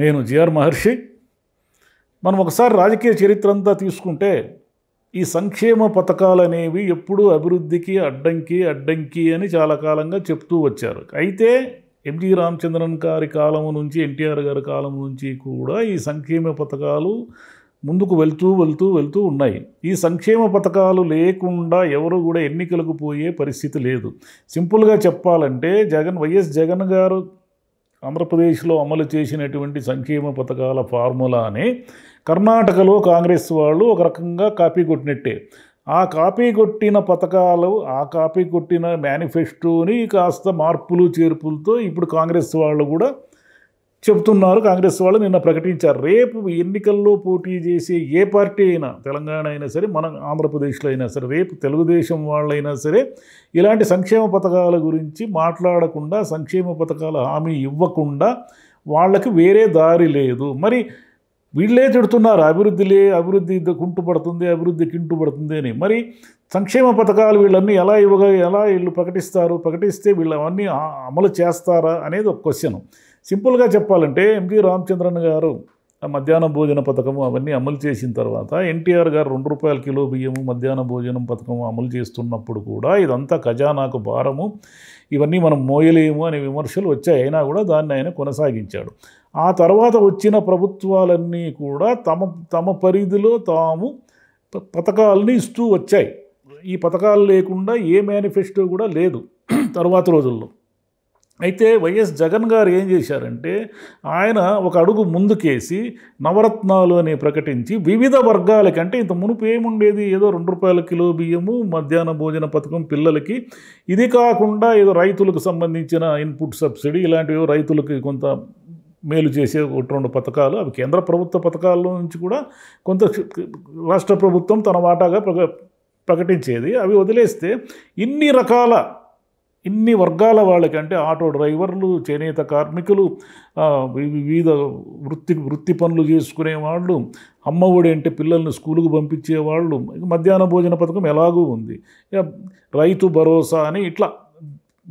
నేను జిఆర్ మహర్షి మనం ఒకసారి రాజకీయ చరిత్ర అంతా తీసుకుంటే ఈ సంక్షేమ పథకాలు అనేవి ఎప్పుడూ అభివృద్ధికి అడ్డంకి అడ్డంకి అని చాలా కాలంగా చెప్తూ వచ్చారు అయితే ఎంజి రామచంద్రన్ గారి కాలం నుంచి ఎన్టీఆర్ గారి కాలం నుంచి కూడా ఈ సంక్షేమ పథకాలు ముందుకు వెళ్తూ వెళ్తూ వెళ్తూ ఉన్నాయి ఈ సంక్షేమ పథకాలు లేకుండా ఎవరు కూడా ఎన్నికలకు పోయే పరిస్థితి లేదు సింపుల్గా చెప్పాలంటే జగన్ వైఎస్ జగన్ గారు ఆంధ్రప్రదేశ్లో అమలు చేసినటువంటి సంక్షేమ పథకాల ఫార్ములాని కర్ణాటకలో కాంగ్రెస్ వాళ్ళు ఒక రకంగా కాపీ కొట్టినట్టే ఆ కాపీ కొట్టిన పథకాలు ఆ కాపీ కొట్టిన మేనిఫెస్టోని కాస్త మార్పులు చేర్పులతో ఇప్పుడు కాంగ్రెస్ వాళ్ళు కూడా చెబుతున్నారు కాంగ్రెస్ వాళ్ళు నిన్న ప్రకటించారు రేపు ఎన్నికల్లో పోటీ చేసే ఏ పార్టీ అయినా తెలంగాణ అయినా సరే మన ఆంధ్రప్రదేశ్లో అయినా సరే రేపు తెలుగుదేశం వాళ్ళైనా సరే ఇలాంటి సంక్షేమ పథకాల గురించి మాట్లాడకుండా సంక్షేమ పథకాల హామీ ఇవ్వకుండా వాళ్ళకి వేరే దారి లేదు మరి వీళ్ళే తిడుతున్నారు అభివృద్ధి లే అభివృద్ధి కుంటుపడుతుంది అభివృద్ధి కింటుపడుతుంది అని మరి సంక్షేమ పథకాలు వీళ్ళన్నీ ఎలా ఇవ్వగా ఎలా వీళ్ళు ప్రకటిస్తారు ప్రకటిస్తే వీళ్ళు అవన్నీ అమలు చేస్తారా అనేది ఒక క్వశ్చన్ సింపుల్గా చెప్పాలంటే ఎంపీ రామచంద్రన్ గారు మధ్యాహ్న భోజన పథకము అవన్నీ అమలు చేసిన తర్వాత ఎన్టీఆర్ గారు రెండు రూపాయల కిలో బియ్యము మధ్యాహ్న భోజనం పథకము అమలు చేస్తున్నప్పుడు కూడా ఇదంతా ఖజానాకు భారము ఇవన్నీ మనం మోయలేము అనే విమర్శలు వచ్చాయి అయినా కూడా దాన్ని ఆయన కొనసాగించాడు ఆ తర్వాత వచ్చిన ప్రభుత్వాలన్నీ కూడా తమ తమ పరిధిలో తాము పథకాలని ఇస్తూ వచ్చాయి ఈ పథకాలు లేకుండా ఏ మేనిఫెస్టో కూడా లేదు తర్వాత రోజుల్లో అయితే వైఎస్ జగన్ గారు ఏం చేశారంటే ఆయన ఒక అడుగు ముందుకేసి నవరత్నాలు అని ప్రకటించి వివిధ వర్గాలకంటే ఇంత మునుపు ఏముండేది ఏదో రెండు రూపాయల కిలో బియ్యము మధ్యాహ్న భోజన పథకం పిల్లలకి ఇది కాకుండా ఏదో రైతులకు సంబంధించిన ఇన్పుట్ సబ్సిడీ ఇలాంటివి రైతులకి కొంత మేలు చేసే ఒకటి రెండు పథకాలు అవి కేంద్ర ప్రభుత్వ పథకాల నుంచి కూడా కొంత రాష్ట్ర ప్రభుత్వం తన వాటాగా ప్రకటించేది అవి వదిలేస్తే ఇన్ని రకాల ఇన్ని వర్గాల వాళ్ళకంటే ఆటో డ్రైవర్లు చేనేత కార్మికులు వివిధ వృత్తి వృత్తి పనులు చేసుకునేవాళ్ళు అమ్మఒడి అంటే పిల్లల్ని స్కూలుకు పంపించేవాళ్ళు మధ్యాహ్న భోజన పథకం ఎలాగూ ఉంది రైతు భరోసా అని ఇట్లా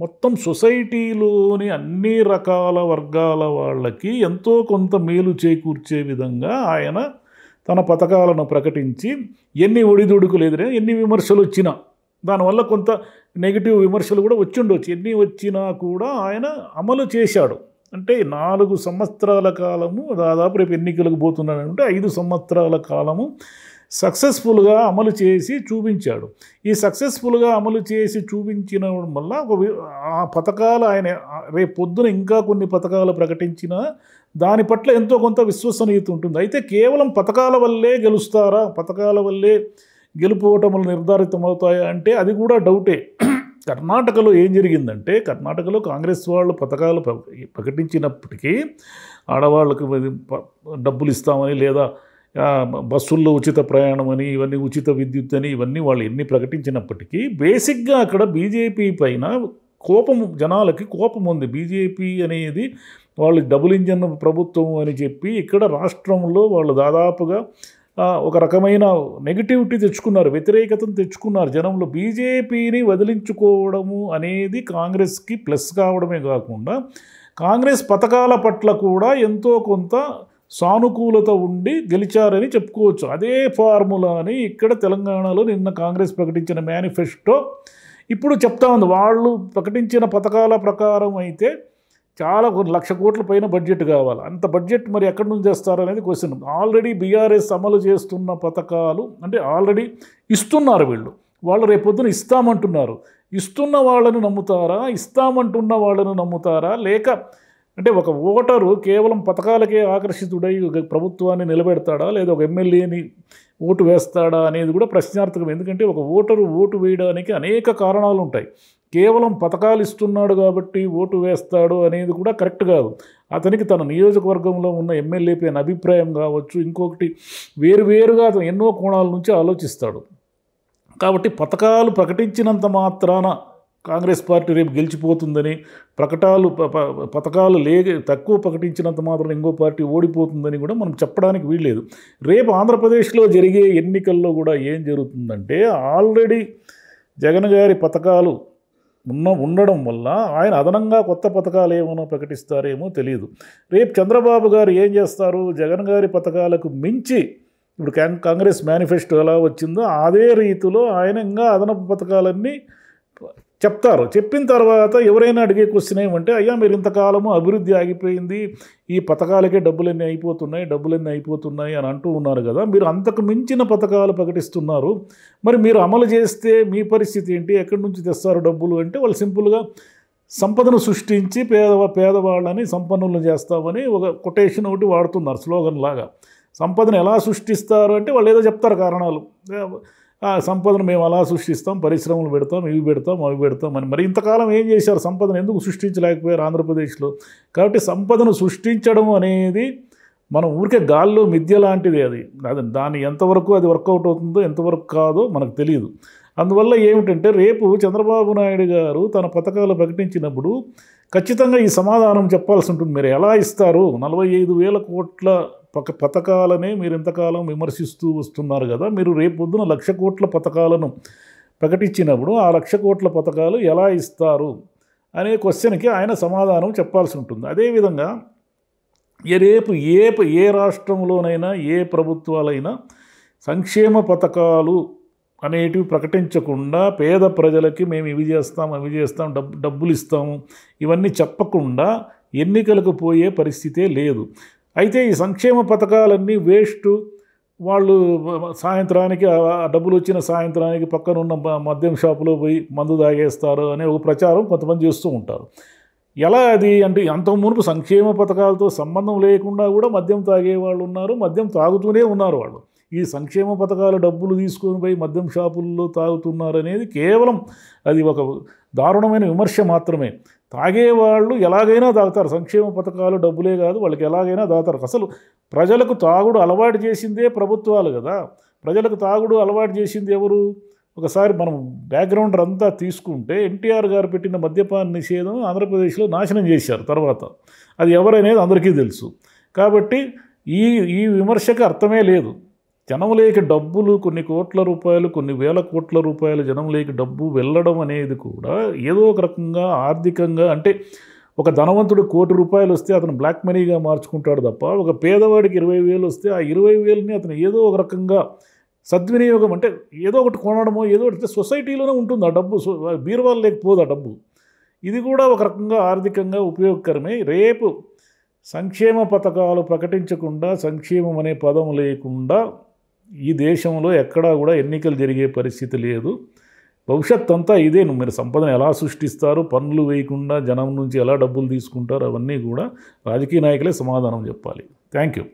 మొత్తం సొసైటీలోని అన్ని రకాల వర్గాల వాళ్ళకి ఎంతో కొంత మేలు చేకూర్చే విధంగా ఆయన తన పథకాలను ప్రకటించి ఎన్ని ఒడిదుడుకులు ఎదురైనా ఎన్ని విమర్శలు వచ్చినా దానివల్ల కొంత నెగిటివ్ విమర్శలు కూడా వచ్చిండొచ్చు ఎన్ని వచ్చినా కూడా ఆయన అమలు చేశాడు అంటే నాలుగు సంవత్సరాల కాలము దాదాపు రేపు ఎన్నికలకు పోతున్నాడు అంటే ఐదు సంవత్సరాల కాలము సక్సెస్ఫుల్గా అమలు చేసి చూపించాడు ఈ సక్సెస్ఫుల్గా అమలు చేసి చూపించిన వల్ల ఒక ఆ పథకాలు ఆయన రేపు పొద్దున ఇంకా కొన్ని పథకాలు ప్రకటించిన దాని పట్ల ఎంతో కొంత విశ్వసనీయత ఉంటుంది అయితే కేవలం పథకాల వల్లే గెలుస్తారా పథకాల వల్లే గెలుపు ఓటములు నిర్ధారితమవుతాయా అంటే అది కూడా డౌటే కర్ణాటకలో ఏం జరిగిందంటే కర్ణాటకలో కాంగ్రెస్ వాళ్ళు పథకాలు ప్రకటించినప్పటికీ ఆడవాళ్ళకు డబ్బులు ఇస్తామని లేదా బస్సుల్లో ఉచిత ప్రయాణం అని ఇవన్నీ ఉచిత విద్యుత్ అని ఇవన్నీ వాళ్ళు ఎన్ని ప్రకటించినప్పటికీ బేసిక్గా అక్కడ బీజేపీ పైన కోపం జనాలకి కోపం ఉంది బీజేపీ అనేది వాళ్ళు డబుల్ ఇంజన్ ప్రభుత్వం అని చెప్పి ఇక్కడ రాష్ట్రంలో వాళ్ళు దాదాపుగా ఒక రకమైన నెగిటివిటీ తెచ్చుకున్నారు వ్యతిరేకతను తెచ్చుకున్నారు జనంలో బీజేపీని వదిలించుకోవడము అనేది కాంగ్రెస్కి ప్లస్ కావడమే కాకుండా కాంగ్రెస్ పథకాల పట్ల కూడా ఎంతో కొంత సానుకూలత ఉండి గెలిచారని చెప్పుకోవచ్చు అదే ఫార్ములాని ఇక్కడ తెలంగాణలో నిన్న కాంగ్రెస్ ప్రకటించిన మేనిఫెస్టో ఇప్పుడు చెప్తా ఉంది వాళ్ళు ప్రకటించిన పథకాల ప్రకారం అయితే చాలా కొన్ని లక్ష కోట్ల పైన బడ్జెట్ కావాలి అంత బడ్జెట్ మరి ఎక్కడి నుంచి చేస్తారు అనేది క్వశ్చన్ ఆల్రెడీ బీఆర్ఎస్ అమలు చేస్తున్న పథకాలు అంటే ఆల్రెడీ ఇస్తున్నారు వీళ్ళు వాళ్ళు రేపొద్దున ఇస్తామంటున్నారు ఇస్తున్న వాళ్ళని నమ్ముతారా ఇస్తామంటున్న వాళ్ళని నమ్ముతారా లేక అంటే ఒక ఓటరు కేవలం పథకాలకే ఆకర్షితుడై ఒక ప్రభుత్వాన్ని నిలబెడతాడా లేదా ఒక ఎమ్మెల్యేని ఓటు వేస్తాడా అనేది కూడా ప్రశ్నార్థకం ఎందుకంటే ఒక ఓటరు ఓటు వేయడానికి అనేక కారణాలు ఉంటాయి కేవలం పథకాలు ఇస్తున్నాడు కాబట్టి ఓటు వేస్తాడు అనేది కూడా కరెక్ట్ కాదు అతనికి తన నియోజకవర్గంలో ఉన్న ఎమ్మెల్యేపై అభిప్రాయం కావచ్చు ఇంకొకటి వేరువేరుగా అతను ఎన్నో కోణాల నుంచి ఆలోచిస్తాడు కాబట్టి పథకాలు ప్రకటించినంత మాత్రాన కాంగ్రెస్ పార్టీ రేపు గెలిచిపోతుందని ప్రకటాలు పథకాలు లే తక్కువ ప్రకటించినంత మాత్రం ఇంకో పార్టీ ఓడిపోతుందని కూడా మనం చెప్పడానికి వీల్లేదు రేపు ఆంధ్రప్రదేశ్లో జరిగే ఎన్నికల్లో కూడా ఏం జరుగుతుందంటే ఆల్రెడీ జగన్ గారి పథకాలు ఉన్న ఉండడం వల్ల ఆయన అదనంగా కొత్త పథకాలు ఏమైనా ప్రకటిస్తారేమో తెలియదు రేపు చంద్రబాబు గారు ఏం చేస్తారు జగన్ గారి పథకాలకు మించి ఇప్పుడు కాంగ్రెస్ మేనిఫెస్టో ఎలా వచ్చిందో అదే రీతిలో ఆయన ఇంకా అదనపు పథకాలన్నీ చెప్తారు చెప్పిన తర్వాత ఎవరైనా అడిగే క్వశ్చన్ ఏమంటే అయ్యా మీరు ఇంతకాలము అభివృద్ధి ఆగిపోయింది ఈ పథకాలకే డబ్బులన్నీ అయిపోతున్నాయి డబ్బులన్నీ అయిపోతున్నాయి అని అంటూ ఉన్నారు కదా మీరు అంతకు మించిన పథకాలు ప్రకటిస్తున్నారు మరి మీరు అమలు చేస్తే మీ పరిస్థితి ఏంటి ఎక్కడి నుంచి తెస్తారు డబ్బులు అంటే వాళ్ళు సింపుల్గా సంపదను సృష్టించి పేద పేదవాళ్ళని సంపన్నులను చేస్తామని ఒక కొటేషన్ ఒకటి వాడుతున్నారు స్లోగన్ లాగా సంపదను ఎలా సృష్టిస్తారు అంటే వాళ్ళు ఏదో చెప్తారు కారణాలు ఆ సంపదను మేము అలా సృష్టిస్తాం పరిశ్రమలు పెడతాం ఇవి పెడతాం అవి పెడతాం అని మరి ఇంతకాలం ఏం చేశారు సంపదను ఎందుకు సృష్టించలేకపోయారు ఆంధ్రప్రదేశ్లో కాబట్టి సంపదను సృష్టించడం అనేది మనం ఊరికే గాల్లో మిద్య లాంటిది అది అది దాన్ని ఎంతవరకు అది వర్కౌట్ అవుతుందో ఎంతవరకు కాదో మనకు తెలియదు అందువల్ల ఏమిటంటే రేపు చంద్రబాబు నాయుడు గారు తన పథకాలు ప్రకటించినప్పుడు ఖచ్చితంగా ఈ సమాధానం చెప్పాల్సి ఉంటుంది మీరు ఎలా ఇస్తారు నలభై ఐదు వేల కోట్ల పక్క పథకాలనే మీరు ఇంతకాలం విమర్శిస్తూ వస్తున్నారు కదా మీరు రేపు పొద్దున లక్ష కోట్ల పథకాలను ప్రకటించినప్పుడు ఆ లక్ష కోట్ల పథకాలు ఎలా ఇస్తారు అనే క్వశ్చన్కి ఆయన సమాధానం చెప్పాల్సి ఉంటుంది అదేవిధంగా రేపు ఏ ఏ రాష్ట్రంలోనైనా ఏ ప్రభుత్వాలైనా సంక్షేమ పథకాలు అనేటివి ప్రకటించకుండా పేద ప్రజలకి మేము ఇవి చేస్తాం అవి చేస్తాం డబ్బు డబ్బులు ఇస్తాము ఇవన్నీ చెప్పకుండా ఎన్నికలకు పోయే పరిస్థితే లేదు అయితే ఈ సంక్షేమ పథకాలన్నీ వేస్ట్ వాళ్ళు సాయంత్రానికి డబ్బులు వచ్చిన సాయంత్రానికి పక్కనున్న మద్యం షాపులో పోయి మందు తాగేస్తారు అనే ఒక ప్రచారం కొంతమంది చేస్తూ ఉంటారు ఎలా అది అంటే అంత మునుపు సంక్షేమ పథకాలతో సంబంధం లేకుండా కూడా మద్యం తాగేవాళ్ళు ఉన్నారు మద్యం తాగుతూనే ఉన్నారు వాళ్ళు ఈ సంక్షేమ పథకాల డబ్బులు తీసుకొని పోయి మద్యం షాపుల్లో తాగుతున్నారు అనేది కేవలం అది ఒక దారుణమైన విమర్శ మాత్రమే తాగేవాళ్ళు ఎలాగైనా తాగుతారు సంక్షేమ పథకాలు డబ్బులే కాదు వాళ్ళకి ఎలాగైనా తాగుతారు అసలు ప్రజలకు తాగుడు అలవాటు చేసిందే ప్రభుత్వాలు కదా ప్రజలకు తాగుడు అలవాటు చేసింది ఎవరు ఒకసారి మనం బ్యాక్గ్రౌండ్ అంతా తీసుకుంటే ఎన్టీఆర్ గారు పెట్టిన మద్యపాన నిషేధం ఆంధ్రప్రదేశ్లో నాశనం చేశారు తర్వాత అది ఎవరనేది అందరికీ తెలుసు కాబట్టి ఈ ఈ విమర్శకు అర్థమే లేదు లేక డబ్బులు కొన్ని కోట్ల రూపాయలు కొన్ని వేల కోట్ల రూపాయలు లేక డబ్బు వెళ్ళడం అనేది కూడా ఏదో ఒక రకంగా ఆర్థికంగా అంటే ఒక ధనవంతుడు కోటి రూపాయలు వస్తే అతను బ్లాక్ మనీగా మార్చుకుంటాడు తప్ప ఒక పేదవాడికి ఇరవై వేలు వస్తే ఆ ఇరవై వేలని అతను ఏదో ఒక రకంగా సద్వినియోగం అంటే ఏదో ఒకటి కొనడమో ఏదో ఒకటి సొసైటీలోనే ఉంటుంది ఆ డబ్బు బీరువాళ్ళు లేకపోదు ఆ డబ్బు ఇది కూడా ఒక రకంగా ఆర్థికంగా ఉపయోగకరమే రేపు సంక్షేమ పథకాలు ప్రకటించకుండా సంక్షేమం అనే పదం లేకుండా ఈ దేశంలో ఎక్కడా కూడా ఎన్నికలు జరిగే పరిస్థితి లేదు భవిష్యత్ అంతా ఇదే మీరు సంపదను ఎలా సృష్టిస్తారు పనులు వేయకుండా జనం నుంచి ఎలా డబ్బులు తీసుకుంటారు అవన్నీ కూడా రాజకీయ నాయకులే సమాధానం చెప్పాలి థ్యాంక్ యూ